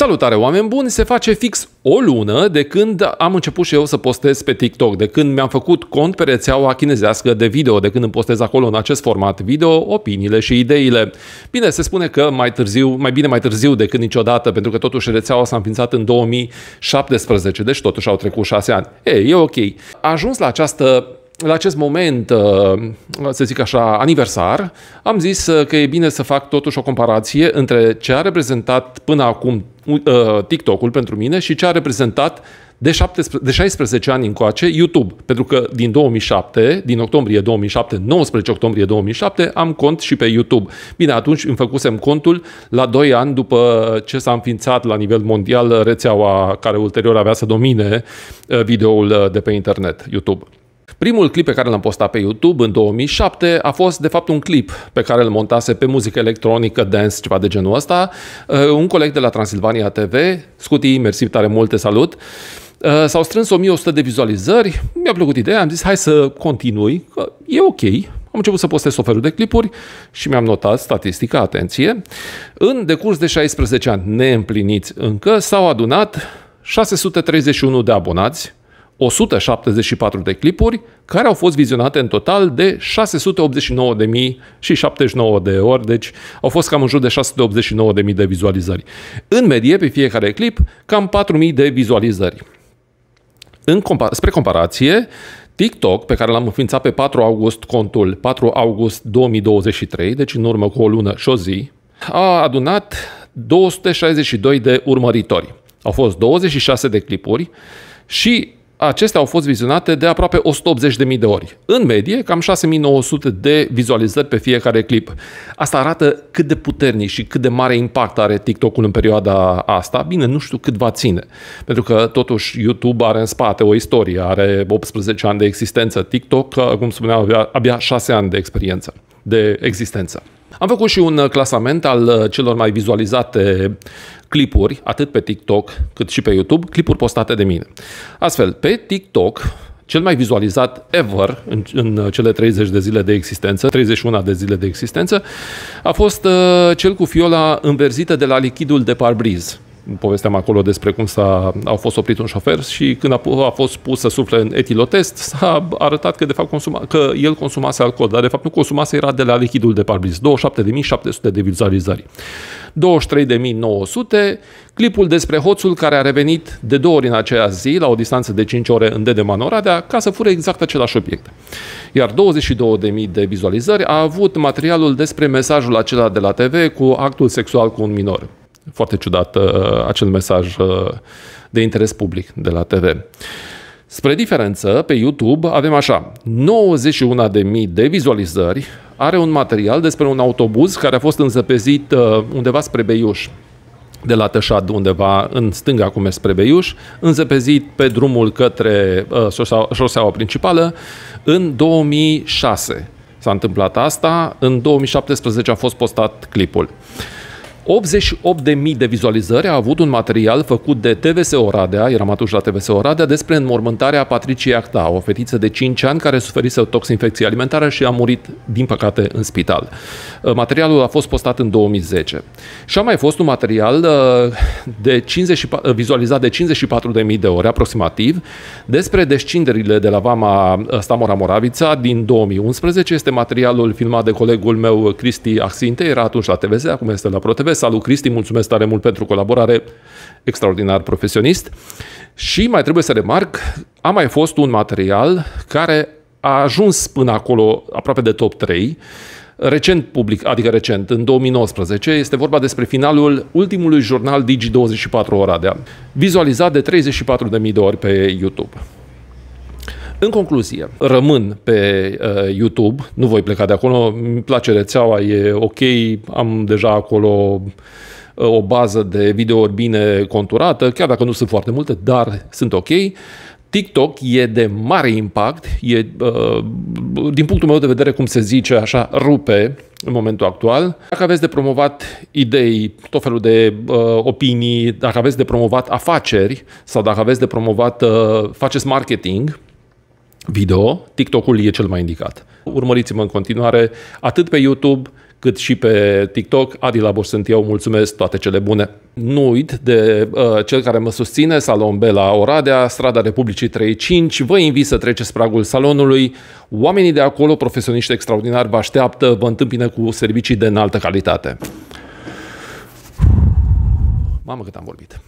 Salutare oameni buni, se face fix o lună de când am început și eu să postez pe TikTok, de când mi-am făcut cont pe rețeaua chinezească de video, de când îmi postez acolo în acest format video opiniile și ideile. Bine, se spune că mai târziu, mai bine mai târziu decât niciodată, pentru că totuși rețeaua s-a înființat în 2017, deci totuși au trecut 6 ani. Ei, e ok. A ajuns la această la acest moment, uh, să zic așa, aniversar, am zis uh, că e bine să fac totuși o comparație între ce a reprezentat până acum uh, TikTok-ul pentru mine și ce a reprezentat de, 17, de 16 ani încoace YouTube. Pentru că din 2007, din octombrie 2007, 19 octombrie 2007, am cont și pe YouTube. Bine, atunci îmi făcusem contul la 2 ani după ce s-a înființat la nivel mondial rețeaua care ulterior avea să domine videoul de pe internet, YouTube. Primul clip pe care l-am postat pe YouTube în 2007 a fost de fapt un clip pe care îl montase pe muzică electronică, dance, ceva de genul ăsta, uh, un coleg de la Transilvania TV, Scutii, mersi tare multe, salut, uh, S-au strâns 1100 de vizualizări, mi-a plăcut ideea, am zis hai să continui, că e ok, am început să postez o felul de clipuri și mi-am notat statistica, atenție. În decurs de 16 ani neîmpliniți încă s-au adunat 631 de abonați, 174 de clipuri, care au fost vizionate în total de 689.079 și 79 de ori, deci au fost cam în jur de 689.000 de vizualizări. În medie, pe fiecare clip, cam 4.000 de vizualizări. În compa- spre comparație, TikTok, pe care l-am înființat pe 4 august contul 4 august 2023, deci în urmă cu o lună și o zi, a adunat 262 de urmăritori. Au fost 26 de clipuri și Acestea au fost vizionate de aproape 180.000 de ori. În medie, cam 6.900 de vizualizări pe fiecare clip. Asta arată cât de puternic și cât de mare impact are TikTok-ul în perioada asta. Bine, nu știu cât va ține, pentru că totuși YouTube are în spate o istorie, are 18 ani de existență. TikTok, cum spuneam, avea abia 6 ani de experiență, de existență. Am făcut și un uh, clasament al uh, celor mai vizualizate clipuri, atât pe TikTok cât și pe YouTube, clipuri postate de mine. Astfel, pe TikTok, cel mai vizualizat ever în, în uh, cele 30 de zile de existență, 31 de zile de existență, a fost uh, cel cu fiola înverzită de la lichidul de parbriz povesteam acolo despre cum s-a, au fost oprit un șofer și când a, a fost pus să sufle în etilotest, s-a arătat că, de fapt, consuma, că el consumase alcool, dar de fapt nu consumase, era de la lichidul de parbriz. 27.700 de vizualizări. 23.900, clipul despre hoțul care a revenit de două ori în aceea zi, la o distanță de 5 ore în de Manoradea, ca să fure exact același obiect. Iar 22.000 de vizualizări a avut materialul despre mesajul acela de la TV cu actul sexual cu un minor foarte ciudat uh, acel mesaj uh, de interes public de la TV. Spre diferență, pe YouTube avem așa, 91.000 de vizualizări, are un material despre un autobuz care a fost înzăpezit uh, undeva spre Beiuș, de la Tășad, undeva în stânga, cum spre Beiuș, înzăpezit pe drumul către șoseaua principală în 2006. S-a întâmplat asta, în 2017 a fost postat clipul. Uh, 88.000 de vizualizări a avut un material făcut de TVS Oradea, eram atunci la TVS Oradea, despre înmormântarea Patriciei Acta, o fetiță de 5 ani care suferise o toxinfecție alimentară și a murit, din păcate, în spital. Uh, materialul a fost postat în 2010. Și a mai fost un material uh, de 50, uh, vizualizat de 54.000 de ore aproximativ despre descinderile de la Vama Stamora Moravița din 2011. Este materialul filmat de colegul meu Cristi Axinte, era atunci la TVS, acum este la ProTV, Salut, Cristi, mulțumesc tare mult pentru colaborare, extraordinar profesionist. Și mai trebuie să remarc, a mai fost un material care a ajuns până acolo aproape de top 3, recent public, adică recent, în 2019, este vorba despre finalul ultimului jurnal Digi24 Oradea, vizualizat de 34.000 de ori pe YouTube. În concluzie, rămân pe uh, YouTube, nu voi pleca de acolo, îmi place rețeaua, e ok, am deja acolo uh, o bază de videouri bine conturată, chiar dacă nu sunt foarte multe, dar sunt ok. TikTok e de mare impact, e, uh, din punctul meu de vedere, cum se zice, așa, rupe în momentul actual. Dacă aveți de promovat idei, tot felul de uh, opinii, dacă aveți de promovat afaceri sau dacă aveți de promovat, uh, faceți marketing, video, TikTok-ul e cel mai indicat. Urmăriți-mă în continuare atât pe YouTube, cât și pe TikTok. Adi Labos sunt eu, mulțumesc, toate cele bune. Nu uit de uh, cel care mă susține, Salon Bela Oradea, strada Republicii 35. Vă invit să treceți pragul salonului. Oamenii de acolo, profesioniști extraordinari, vă așteaptă, vă întâmpină cu servicii de înaltă calitate. Mamă cât am vorbit!